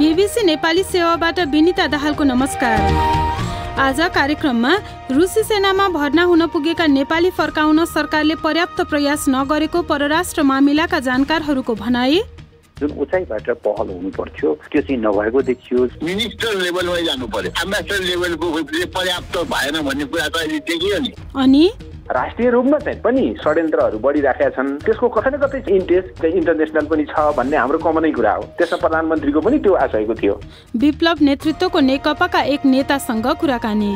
BBC Nepali सेवाबाट विनिता दाहालको नमस्कार आज कार्यक्रममा रुसी सेनामा भर्ना हुन पुगेका नेपाली फर्काउन सरकारले पर्याप्त प्रयास नगरेको परराष्ट्र मामिलाका जानकारहरूको भनाई जुन उचाइबाट पहल हुनु पर्थ्यो त्यो चाहिँ नभएको देखियो मिनिस्टर लेभलमै जानु पर्यो एम्बेसडर लेभलको पर्याप्त भएन भन्ने कुरा त अहिले देखियो नि अनि राष्ट्रिय रूपमा चाहिँ पनि षड्यन्त्रहरू बढिराखेका छन् त्यसको कतै न कतै इन्ट्रेस्ट इन्टरनेसनल पनि छ भन्ने हाम्रो कमनै कुरा हो त्यसमा प्रधानमन्त्रीको पनि त्यो आशयको थियो विप्लव नेतृत्वको नेकपाका एक नेतासँग कुराकानी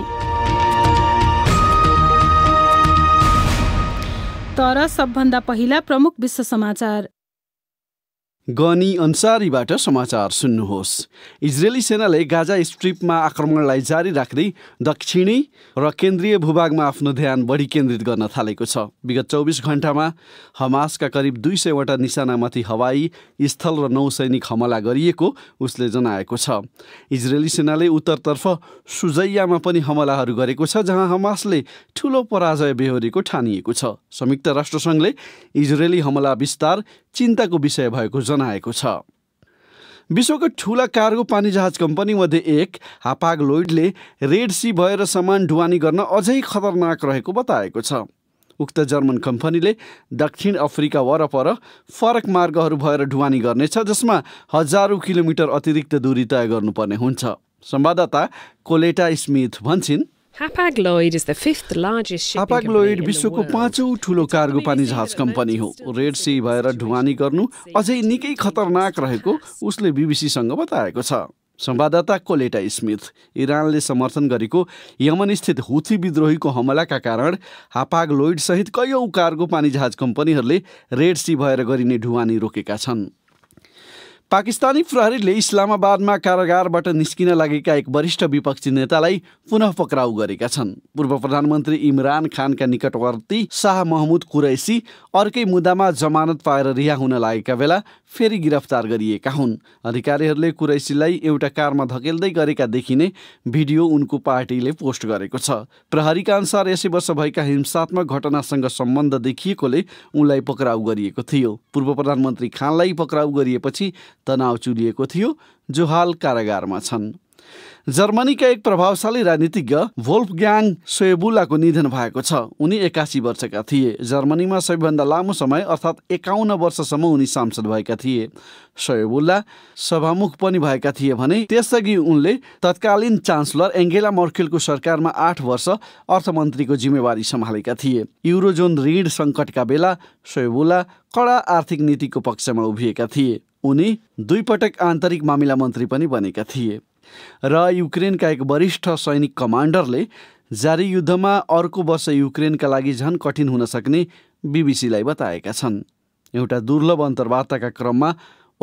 तर सबभन्दा पहिला प्रमुख विश्व समाचार गनी अन्सारीबाट समाचार सुन्नुहोस् इजरायली सेनाले गाजा स्ट्रिपमा आक्रमणलाई जारी राख्दै दक्षिणी र केन्द्रीय भूभागमा आफ्नो ध्यान बढी केन्द्रित गर्न थालेको छ विगत चौबिस घन्टामा हमासका करिब दुई सयवटा निशानामाथि हवाई स्थल र नौसैनिक हमला गरिएको उसले जनाएको छ इजरायली सेनाले उत्तरतर्फ सुजैयामा पनि हमलाहरू गरेको छ जहाँ हमासले ठुलो पराजय बेहोरेको ठानिएको छ संयुक्त राष्ट्रसङ्घले इजरायली हमला विस्तार चिन्ताको विषय भएको जनाएको छ विश्वको ठुला कार्गो पानी जहाज कम्पनीमध्ये एक हापाग लोइडले रेड सी भएर सामान ढुवानी गर्न अझै खतरनाक रहेको बताएको छ उक्त जर्मन कम्पनीले दक्षिण अफ्रिका वरपर फरक मार्गहरू भएर ढुवानी गर्नेछ जसमा हजारौँ किलोमिटर अतिरिक्त दूरी तय गर्नुपर्ने हुन्छ संवाददाता कोलेटा स्मिथ भन्छन् हापाग्लोइड विश्वको पाँचौँ ठुलो कार्गो पानी जहाज कम्पनी हो रेड सी भएर ढुवानी गर्नु अझै निकै खतरनाक रहेको उसले बिबिसीसँग बताएको छ संवाददाता कोलेटा स्मिथ इरानले समर्थन गरेको यमनस्थित हुथी विद्रोहीको हमलाका कारण हापाग सहित कैयौँ कार्गो पानी जहाज कम्पनीहरूले रेड सी भएर गरिने ढुवानी रोकेका छन् पाकिस्तानी प्रहरीले इस्लामाबादमा कारागारबाट निस्किन लागेका एक वरिष्ठ विपक्षी नेतालाई पुनः पक्राउ गरेका छन् पूर्व प्रधानमन्त्री इमरान खानका निकटवर्ती शाह महमुद कुरैसी अर्कै मुद्दामा जमानत पाएर रिहा हुन लागेका बेला फेरि गिरफ्तार गरिएका हुन् अधिकारीहरूले कुरैसीलाई एउटा कारमा धकेल्दै गरेका देखिने भिडियो उनको पार्टीले पोस्ट गरेको छ प्रहरीका अनुसार यसै वर्ष भएका हिंसात्मक घटनासँग सम्बन्ध देखिएकोले उनलाई पक्राउ गरिएको थियो पूर्व प्रधानमन्त्री खानलाई पक्राउ गरिएपछि तनाव चुलिएको थियो जो हाल कारागारमा छन् जर्मनीका एक प्रभावशाली राजनीतिज्ञ भोल्फग्याङ सोएबुलाको निधन भएको छ उनी एकासी वर्षका थिए जर्मनीमा सबैभन्दा लामो समय अर्थात् एकाउन्न वर्षसम्म उनी सांसद भएका थिए सोएबुल्ला सभामुख पनि भएका थिए भने त्यसअघि उनले तत्कालीन चान्सलर एङ्गेला मर्केलको सरकारमा आठ वर्ष अर्थमन्त्रीको जिम्मेवारी सम्हालेका थिए युरोजोन ऋण सङ्कटका बेला सोएबुला कडा आर्थिक नीतिको पक्षमा उभिएका थिए उनी दुईपटक आन्तरिक मामिला मन्त्री पनि बनेका थिए र युक्रेनका एक वरिष्ठ सैनिक कमान्डरले जारी युद्धमा अर्को वर्ष युक्रेनका लागि झन् कठिन हुन सक्ने बिबिसीलाई बताएका छन् एउटा दुर्लभ अन्तर्वार्ताका क्रममा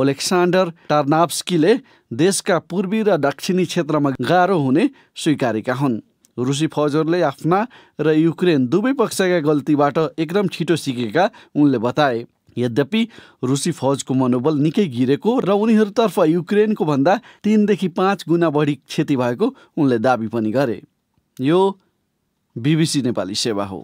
ओलेक्सान्डर टार्नाप्स्कीले देशका पूर्वी र दक्षिणी क्षेत्रमा गाह्रो हुने स्वीकारेका हुन् रुसी फौजहरूले आफ्ना र युक्रेन दुवै पक्षका गल्तीबाट एकदम छिटो सिकेका उनले बताए यद्यपि रुसी फौजको मनोबल निकै गिरेको र उनीहरूतर्फ युक्रेनको भन्दा तिनदेखि पाँच गुणा बढी क्षति भएको उनले दावी पनि गरे यो बिबिसी नेपाली सेवा हो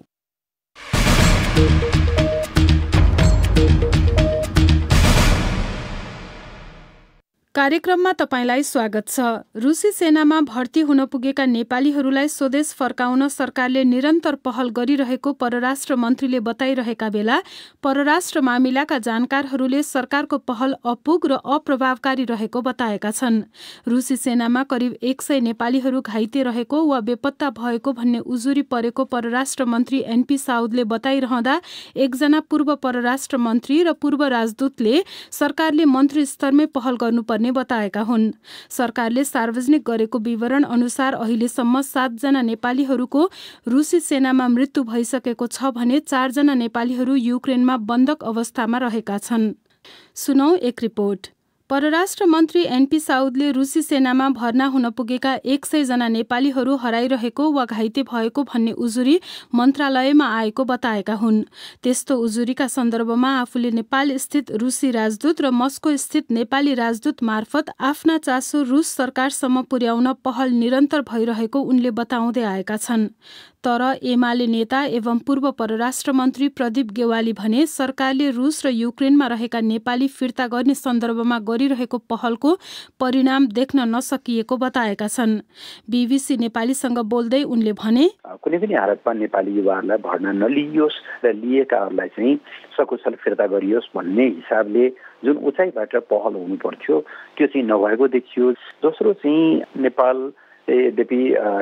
कार्यक्रममा तपाईँलाई स्वागत छ रुसी सेनामा भर्ती हुन पुगेका नेपालीहरूलाई स्वदेश फर्काउन सरकारले निरन्तर पहल गरिरहेको परराष्ट्र मन्त्रीले बताइरहेका बेला परराष्ट्र मामिलाका जानकारहरूले सरकारको पहल अपुग र अप्रभावकारी रहेको बताएका छन् रुसी सेनामा करिब एक सय नेपालीहरू घाइते रहेको वा बेपत्ता भएको भन्ने उजुरी परेको परराष्ट्र मन्त्री एनपी साउदले बताइरहँदा एकजना पूर्व परराष्ट्र मन्त्री र पूर्व राजदूतले सरकारले मन्त्री स्तरमै पहल गर्नुपर्ने गर्ने बताएका हुन् सरकारले सार्वजनिक गरेको विवरण अनुसार अहिलेसम्म सातजना नेपालीहरूको रुसी सेनामा मृत्यु भइसकेको छ भने चारजना नेपालीहरू युक्रेनमा बन्धक अवस्थामा रहेका छन् सुनौ एक रिपोर्ट परराष्ट्र मन्त्री एनपी साउदले रुसी सेनामा भर्ना हुन पुगेका एक सयजना नेपालीहरू हराइरहेको वा घाइते भएको भन्ने उजुरी मन्त्रालयमा आएको बताएका हुन् त्यस्तो उजुरीका सन्दर्भमा आफूले नेपाल स्थित रुसी राजदूत र मस्को स्थित नेपाली राजदूत मार्फत आफ्ना चासो रुस सरकारसम्म पुर्याउन पहल निरन्तर भइरहेको उनले बताउँदै आएका छन् तर एमाले नेता एवं पूर्व परराष्ट्र मन्त्री प्रदीप गेवाली भने सरकारले रुस र युक्रेनमा रहेका नेपाली फिर्ता गर्ने सन्दर्भमा गरिरहेको पहलको परिणाम देख्न नसकिएको बताएका छन् बिबिसी नेपालीसँग बोल्दै उनले भने कुनै पनि हालतमा नेपाली युवाहरूलाई भर्ना नलियोस् र लिएकाहरूलाई चाहिँ सकुशल फिर्ता गरियोस् भन्ने हिसाबले जुन उचाइबाट पहल हुनु पर्थ्यो त्यो चाहिँ नभएको देखियो दोस्रो चाहिँ नेपाल यद्यपि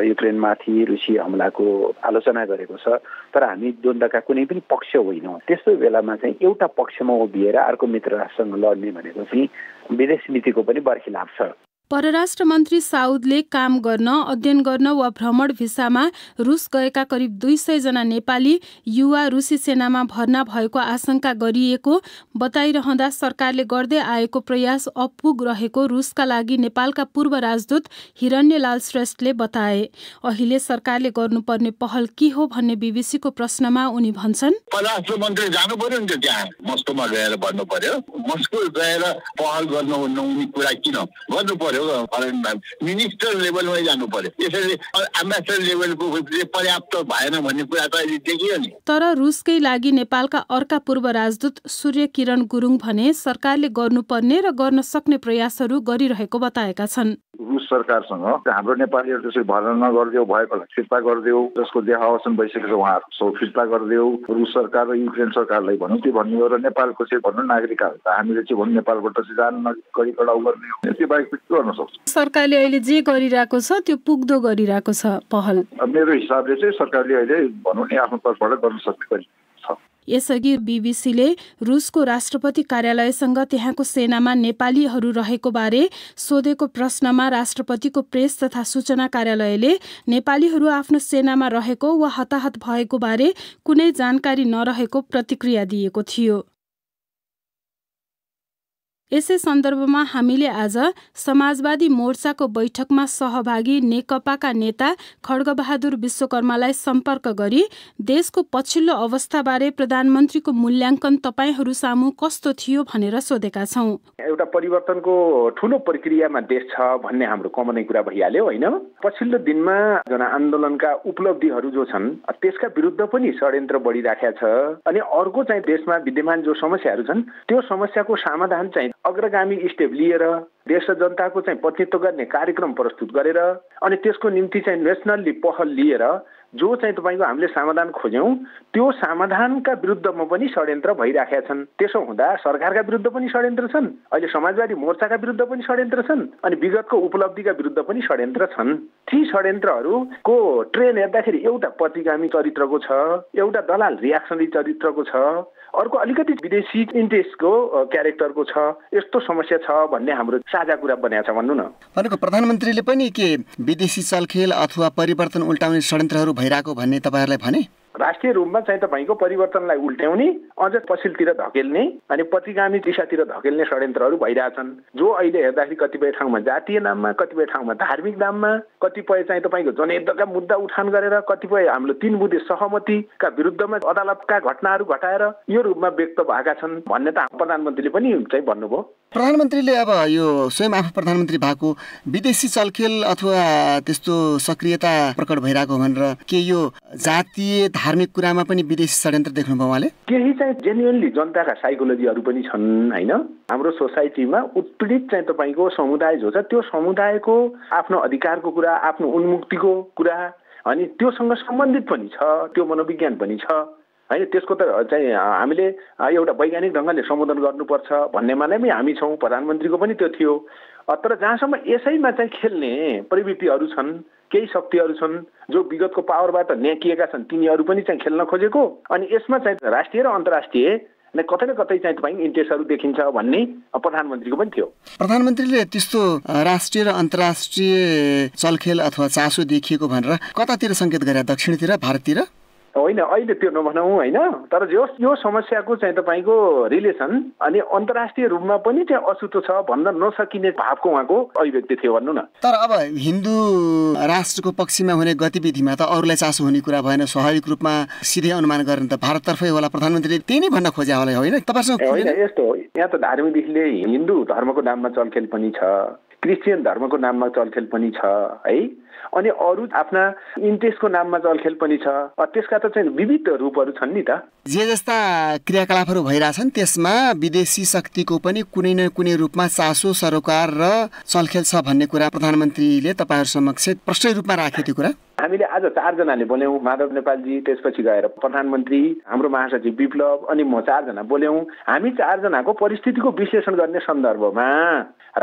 युक्रेनमाथि रुसी हमलाको आलोचना गरेको छ तर हामी द्वन्द्वका कुनै पनि पक्ष होइनौँ त्यस्तो बेलामा चाहिँ एउटा पक्षमा उभिएर अर्को मित्र राष्ट्रसँग लड्ने भनेको चाहिँ विदेश नीतिको पनि बर्खिलाप छ परराष्ट्र मन्त्री साउदले काम गर्न अध्ययन गर्न वा भ्रमण भिसामा रुस गएका करिब दुई सयजना नेपाली युवा रुसी सेनामा भर्ना भएको आशंका गरिएको बताइरहँदा सरकारले गर्दै आएको प्रयास अपुग रहेको रुसका लागि नेपालका पूर्व राजदूत हिरण्यलाल श्रेष्ठले बताए अहिले सरकारले गर्नुपर्ने पहल के हो भन्ने बिबिसीको प्रश्नमा उनी भन्छन् परराष्ट्र मन्त्री जानु नि त्यहाँ मस्कोमा गएर भन्नु पर्यो मस्को गएर पहल गर्नुहुन्न उनी कुरा किन गर्नु पर्यो मिनिस्टर लेभलमै जानु पर्यो यसरी एम्बेसडर लेभलको पर्याप्त भएन भन्ने कुरा त अहिले देखियो नि तर रुसकै लागि नेपालका अर्का पूर्व राजदूत सूर्य किरण गुरुङ भने सरकारले गर्नुपर्ने र गर्न सक्ने प्रयासहरू गरिरहेको बताएका छन् रुस सरकारसँग हाम्रो नेपालीहरू त्यसरी भर्ना नगरिदेऊ भएको फिर्ता गरिदेऊ जसको देहावसन भइसकेको छ उहाँहरू फिर्ता गरिदेऊ रुस सरकार र युक्रेन सरकारलाई भनौँ त्यो भन्ने र नेपालको चाहिँ भनौँ नागरिकहरू हामीले चाहिँ भनौँ नेपालबाट चाहिँ जान कडा गर्ने हो त्यो बाहेक गर्न सक्छ सरकारले अहिले जे गरिरहेको छ त्यो पुग्दो गरिरहेको छ पहल मेरो हिसाबले चाहिँ सरकारले अहिले भनौँ नि आफ्नो तर्फबाट गर्न सक्ने छ यसअघि बिबिसीले रुसको राष्ट्रपति कार्यालयसँग त्यहाँको सेनामा नेपालीहरू रहेको बारे सोधेको प्रश्नमा राष्ट्रपतिको प्रेस तथा सूचना कार्यालयले नेपालीहरू आफ्नो सेनामा रहेको वा हताहत भएको बारे कुनै जानकारी नरहेको प्रतिक्रिया दिएको थियो यसै सन्दर्भमा हामीले आज समाजवादी मोर्चाको बैठकमा सहभागी नेकपाका नेता खड्गबहादुर विश्वकर्मालाई सम्पर्क गरी देशको पछिल्लो अवस्थाबारे प्रधानमन्त्रीको मूल्याङ्कन तपाईँहरू सामु कस्तो थियो भनेर सोधेका छौँ एउटा परिवर्तनको ठुलो प्रक्रियामा देश छ भन्ने हाम्रो कमनै कुरा भइहाल्यो होइन पछिल्लो दिनमा जनआन्दोलनका उपलब्धिहरू जो छन् त्यसका विरुद्ध पनि षड्यन्त्र बढिराखेका छ अनि अर्को चाहिँ देशमा विद्यमान जो समस्याहरू छन् त्यो समस्याको समाधान चाहिँ अग्रगामी स्टेप लिएर देश र जनताको चाहिँ प्रतिनिधित्व गर्ने कार्यक्रम प्रस्तुत गरेर अनि त्यसको निम्ति चाहिँ नेसनल्ली पहल लिएर जो चाहिँ तपाईँको हामीले समाधान खोज्यौँ त्यो समाधानका विरुद्धमा पनि षड्यन्त्र भइराखेका छन् त्यसो हुँदा सरकारका विरुद्ध पनि षड्यन्त्र छन् अहिले समाजवादी मोर्चाका विरुद्ध पनि षड्यन्त्र छन् अनि विगतको उपलब्धिका विरुद्ध पनि षड्यन्त्र छन् ती षड्यन्त्रहरूको ट्रेन हेर्दाखेरि एउटा प्रतिगामी चरित्रको छ एउटा दलाल रियाक्सनरी चरित्रको छ अर्को अलिकति विदेशी इन्ट्रेस्टको क्यारेक्टरको छ यस्तो समस्या छ भन्ने हाम्रो साझा कुरा बनाएको छ भन्नु न भनेको प्रधानमन्त्रीले पनि के विदेशी चलखेल अथवा परिवर्तन उल्टाउने षड्यन्त्रहरू भइरहेको भन्ने तपाईँहरूलाई भने राष्ट्रिय रूपमा चाहिँ तपाईँको परिवर्तनलाई उल्ट्याउने अझ पछिल्लोतिर धकेल्ने अनि पतिगामी दिशातिर धकेल्ने षड्यन्त्रहरू भइरहेछन् जो अहिले हेर्दाखेरि कतिपय ठाउँमा जातीय नाममा कतिपय ठाउँमा धार्मिक नाममा कतिपय चाहिँ तपाईँको जनयुद्धका मुद्दा उठान गरेर कतिपय हाम्रो तिन बुधे सहमतिका विरुद्धमा अदालतका घटनाहरू घटाएर यो रूपमा व्यक्त भएका छन् भन्ने त प्रधानमन्त्रीले पनि चाहिँ भन्नुभयो प्रधानमन्त्रीले अब यो स्वयं आफू प्रधानमन्त्री भएको विदेशी चलखेल अथवा त्यस्तो सक्रियता प्रकट भइरहेको भनेर के यो जातीय धार्मिक कुरामा पनि विदेशी षड्यन्त्र देख्नुभयो उहाँले केही चाहिँ जेन्युनली जनताका साइकोलोजीहरू पनि छन् होइन हाम्रो सोसाइटीमा उत्पीडित चाहिँ तपाईँको समुदाय जो छ त्यो समुदायको आफ्नो अधिकारको कुरा आफ्नो उन्मुक्तिको कुरा अनि त्योसँग सम्बन्धित पनि छ त्यो मनोविज्ञान पनि छ होइन त्यसको त चाहिँ हामीले एउटा वैज्ञानिक ढङ्गले सम्बोधन गर्नुपर्छ भन्नेमा नै हामी छौँ प्रधानमन्त्रीको पनि त्यो थियो तर जहाँसम्म यसैमा चाहिँ खेल्ने प्रवृत्तिहरू छन् केही शक्तिहरू छन् जो विगतको पावरबाट न्याकिएका छन् तिनीहरू पनि चाहिँ खेल्न खोजेको अनि यसमा चाहिँ राष्ट्रिय र अन्तर्राष्ट्रिय नै कतै न कतै चाहिँ तपाईँ इन्ट्रेस्टहरू देखिन्छ भन्ने प्रधानमन्त्रीको पनि थियो प्रधानमन्त्रीले त्यस्तो राष्ट्रिय र अन्तर्राष्ट्रिय चलखेल अथवा चासो देखिएको भनेर कतातिर सङ्केत गरे दक्षिणतिर भारततिर होइन अहिले त्यो नभनौँ होइन तर यो यो समस्याको चाहिँ तपाईँको रिलेसन अनि अन्तर्राष्ट्रिय रूपमा पनि त्यहाँ अछुतो छ भन्न नसकिने भावको उहाँको अभिव्यक्ति थियो भन्नु न तर अब हिन्दू राष्ट्रको पक्षमा हुने गतिविधिमा त अरूलाई चासो हुने कुरा भएन स्वाभाविक रूपमा सिधै अनुमान गर्ने त भारततर्फै होला प्रधानमन्त्रीले त्यही नै भन्न खोजे होला होइन तपाईँसँग होइन यस्तो यहाँ त धार्मिकदेखिले हिन्दू धर्मको नाममा चलखेल पनि छ क्रिस्चियन धर्मको नाममा चलखेल पनि छ है अनि अरू आफ्ना इन्ट्रेस्टको नाममा चलखेल पनि छ त्यसका त चाहिँ विविध रूपहरू छन् नि त जे जस्ता क्रियाकलापहरू भइरहेछन् त्यसमा विदेशी शक्तिको पनि कुनै न कुनै रूपमा चासो सरोकार र चलखेल छ भन्ने कुरा प्रधानमन्त्रीले तपाईँहरू समक्ष प्रश्न रूपमा राखे त्यो कुरा हामीले आज चारजनाले बोल्यौँ माधव नेपालजी त्यसपछि गएर प्रधानमन्त्री हाम्रो महासचिव विप्लव अनि म चारजना बोल्यौँ हामी चारजनाको परिस्थितिको विश्लेषण गर्ने सन्दर्भमा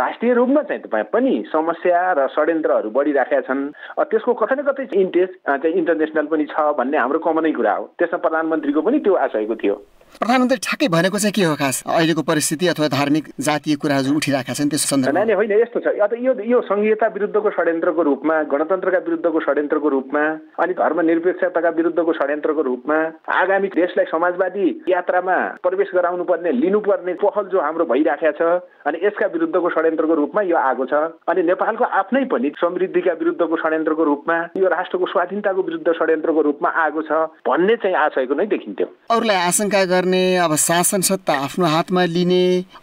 राष्ट्रिय रूपमा चाहिँ तपाईँ पनि समस्या र षड्यन्त्रहरू बढिराखेका छन् त्यसको कतै न कतै इन्ट्रेस्ट चाहिँ इन्टरनेसनल पनि छ भन्ने हाम्रो कमनै कुरा हो त्यसमा प्रधानमन्त्रीको पनि त्यो आशयको थियो प्रधानमन्त्री ठ्याक्कै भनेको चाहिँ के हो खास अहिलेको परिस्थिति अथवा धार्मिक जातीय कुरा उठिरहेका छन् त्यस सन्दर्भमा नानी होइन यस्तो छ अब यो यो सङ्घीयता विरुद्धको षड्यन्त्रको रूपमा गणतन्त्रका विरुद्धको षड्यन्त्रको रूपमा अनि धर्मनिरपेक्षताका विरुद्धको षड्यन्त्रको रूपमा आगामी देशलाई समाजवादी यात्रामा प्रवेश गराउनु पर्ने लिनुपर्ने पहल जो हाम्रो भइराखेको छ अनि यसका विरुद्धको षड्यन्त्रको रूपमा यो आएको छ अनि नेपालको आफ्नै पनि समृद्धिका विरुद्धको षड्यन्त्रको रूपमा यो राष्ट्रको स्वाधीनताको विरुद्ध षड्यन्त्रको रूपमा आएको छ भन्ने चाहिँ आशयको नै देखिन्थ्यो अरूलाई आशंका गर्ने अब शासन सत्ता आफ्नो हातमा लिने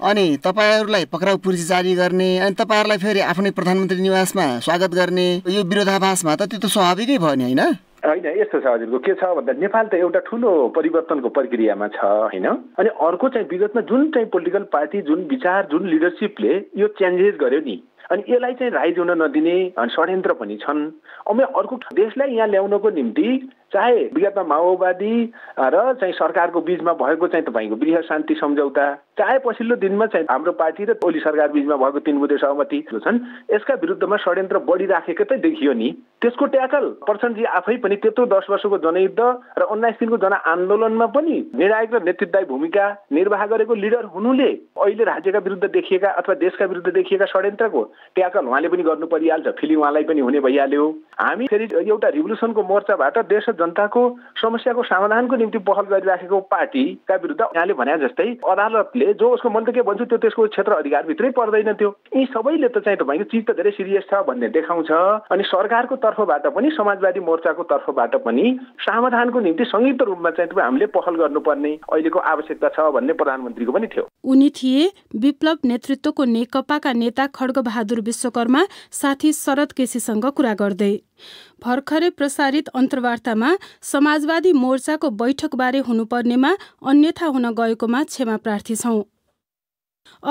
अनि तपाईँहरूलाई पक्राउ पुर्जी जारी गर्ने अनि तपाईँहरूलाई फेरि आफ्नै प्रधानमन्त्री निवासमा स्वागत गर्ने यो विरोधाभासमा त त्यो त स्वाभाविकै भयो नि होइन होइन यस्तो छ हजुरको के छ भन्दा नेपाल त एउटा ठुलो परिवर्तनको प्रक्रियामा छ होइन अनि अर्को चाहिँ विगतमा जुन चाहिँ पोलिटिकल पार्टी जुन विचार जुन लिडरसिपले यो चेन्जेस गर्यो नि अनि यसलाई चाहिँ राइज हुन नदिने षड्यन्त्र पनि छन् अब अर्को देशलाई यहाँ ल्याउनको निम्ति चाहे विगतमा माओवादी र चाहिँ सरकारको बिचमा भएको चाहिँ तपाईँको गृह शान्ति सम्झौता चाहे पछिल्लो दिनमा चाहिँ हाम्रो पार्टी र ओली सरकार बिचमा भएको तिन बुधे सहमति छन् यसका विरुद्धमा षड्यन्त्र बढिराखेको त देखियो नि त्यसको ट्याकल प्रचण्डजी आफै पनि त्यत्रो दस वर्षको जनयुद्ध र उन्नाइस दिनको जनआन्दोलनमा पनि निर्णायक र नेतृत्वदायी भूमिका निर्वाह गरेको लिडर हुनुले अहिले राज्यका विरुद्ध देखिएका अथवा देशका विरुद्ध देखिएका षड्यन्त्रको ट्याकल उहाँले पनि गर्नु परिहाल्छ फेरि उहाँलाई पनि हुने भइहाल्यो हामी फेरि एउटा रिभोल्युसनको मोर्चाबाट देश र जनताको समस्याको समाधानको निम्ति पहल गरिराखेको पार्टीका विरुद्ध यहाँले भने जस्तै अदालतले जो उसको मैले त के भन्छु त्यो त्यसको क्षेत्र अधिकारभित्रै पर्दैन त्यो यी सबैले त चाहिँ तपाईँको चिज त धेरै सिरियस छ भन्ने देखाउँछ अनि सरकारको तर्फबाट पनि समाजवादी मोर्चाको तर्फबाट पनि समाधानको निम्ति संयुक्त रूपमा चाहिँ तपाईँ हामीले पहल गर्नुपर्ने अहिलेको आवश्यकता छ भन्ने प्रधानमन्त्रीको पनि थियो उनी थिए विप्लव नेतृत्वको नेकपाका नेता खड्ग बहादुर विश्वकर्मा साथी शरद केसीसँग कुरा गर्दै भर्खरै प्रसारित अन्तर्वार्तामा समाजवादी मोर्चाको बैठकबारे हुनुपर्नेमा अन्यथा हुन गएकोमा क्षमा प्रार्थी छौं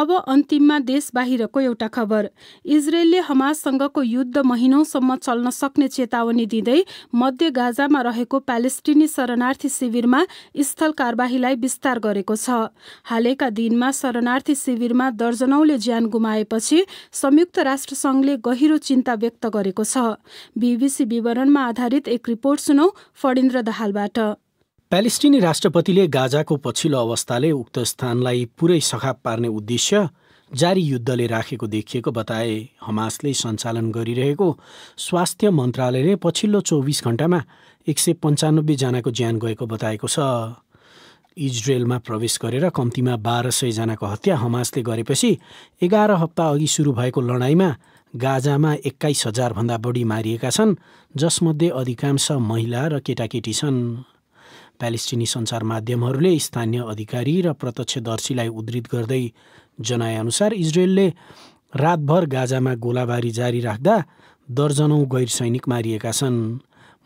अब अन्तिममा देश बाहिरको एउटा खबर इजरायलले हमाससँगको युद्ध महिनौसम्म चल्न सक्ने चेतावनी दिँदै मध्य गाजामा रहेको प्यालेस्टिनी शरणार्थी शिविरमा स्थल कारबाहीलाई विस्तार गरेको छ हालैका दिनमा शरणार्थी शिविरमा दर्जनौले ज्यान गुमाएपछि संयुक्त राष्ट्रसङ्घले गहिरो चिन्ता व्यक्त गरेको छ बीबीसी विवरणमा आधारित एक रिपोर्ट सुनौ फणिन्द्र दहालबाट प्यालेस्टिनी राष्ट्रपतिले गाजाको पछिल्लो अवस्थाले उक्त स्थानलाई पुरै सखाप पार्ने उद्देश्य जारी युद्धले राखेको देखिएको बताए हमासले सञ्चालन गरिरहेको स्वास्थ्य मन्त्रालयले पछिल्लो चौबिस घण्टामा एक सय पन्चानब्बेजनाको ज्यान गएको बताएको छ इजरायलमा प्रवेश गरेर कम्तीमा बाह्र सयजनाको हत्या हमासले गरेपछि एघार हप्ता अघि सुरु भएको लडाइँमा गाजामा एक्काइस हजारभन्दा बढी मारिएका छन् जसमध्ये अधिकांश महिला र केटाकेटी छन् प्यालेस्टिनी सञ्चार माध्यमहरूले स्थानीय अधिकारी र प्रत्यक्षदर्शीलाई उद्धित गर्दै जनाएअनुसार इजरायलले रातभर गाजामा गोलाबारी जारी राख्दा दर्जनौँ गैर सैनिक मारिएका छन्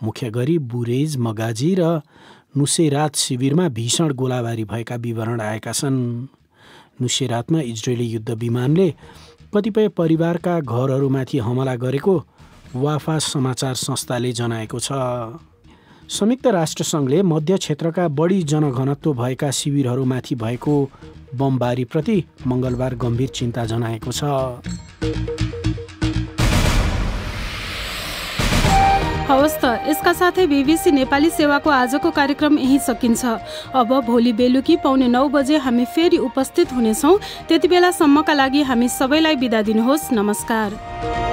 मुख्य गरी बुरेज मगाजी र नुसेरात शिविरमा भीषण गोलाबारी भएका विवरण आएका छन् नुसेरातमा इजरायली युद्ध विमानले कतिपय परिवारका घरहरूमाथि हमला गरेको वाफा समाचार संस्थाले जनाएको छ संयुक्त राष्ट्रसङ्घले मध्य क्षेत्रका बढी जनघनत्व भएका शिविरहरूमाथि भएको बमबारीप्रति मङ्गलबार गम्भीर चिन्ता जनाएको छ हवस् त यसका साथै बिबिसी नेपाली सेवाको आजको कार्यक्रम यही सकिन्छ अब भोलि बेलुकी पाउने नौ बजे हामी फेरि उपस्थित हुनेछौँ त्यति बेलासम्मका लागि हामी सबैलाई बिदा दिनुहोस् नमस्कार